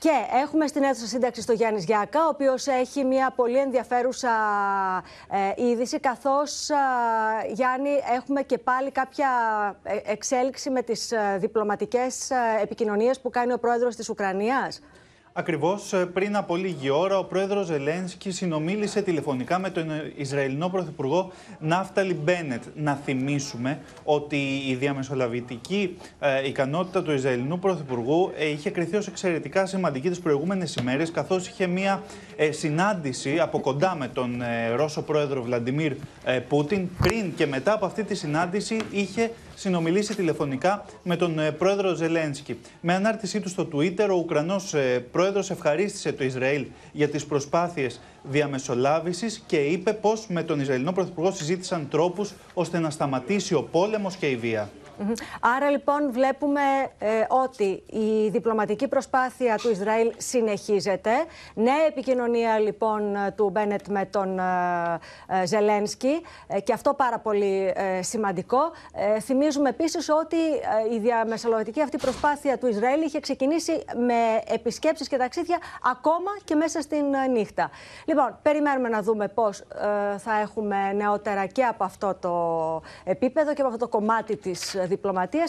Και έχουμε στην αίθουσα σύνταξη τον Γιάννης Γιάκα, ο οποίος έχει μια πολύ ενδιαφέρουσα ε, είδηση. Καθώς, Γιάννη, έχουμε και πάλι κάποια ε, εξέλιξη με τις ε, διπλωματικές επικοινωνίες που κάνει ο πρόεδρος της Ουκρανίας. Ακριβώς ε, πριν από λίγη ώρα, ο πρόεδρος Ζελένσκι συνομίλησε τηλεφωνικά με τον ε, Ισραηλινό πρωθυπουργό Ναύταλι Μπένετ. Να θυμίσουμε ότι η διαμεσολαβητική ε, ικανότητα του Ισραηλινού πρωθυπουργού ε, είχε κρυθεί ως εξαιρετικά σημαντική τις προηγούμενες ημέρες, καθώς είχε μία ε, συνάντηση από κοντά με τον ε, Ρώσο πρόεδρο Βλαντιμίρ Πούτιν. Πριν και μετά από αυτή τη συνάντηση, είχε συνομιλήσει τηλεφωνικά με τον πρόεδρο Ζελένσκι. Με ανάρτησή του στο Twitter, ο Ουκρανός ε, πρόεδρος ευχαρίστησε το Ισραήλ για τις προσπάθειες διαμεσολάβησης και είπε πως με τον Ισραηλινό Πρωθυπουργό συζήτησαν τρόπους ώστε να σταματήσει ο πόλεμος και η βία. Άρα λοιπόν βλέπουμε ε, ότι η διπλωματική προσπάθεια του Ισραήλ συνεχίζεται. Νέα επικοινωνία λοιπόν του Μπένετ με τον ε, ε, Ζελένσκι και αυτό πάρα πολύ σημαντικό. θυμίζουμε επίσης ότι η διαμεσολογητική αυτή προσπάθεια του Ισραήλ είχε ξεκινήσει με επισκέψεις και ταξίδια ακόμα και μέσα στην νύχτα. Λοιπόν, περιμένουμε να δούμε πώς θα έχουμε νεότερα και από αυτό το επίπεδο και από αυτό το κομμάτι της diplomatías.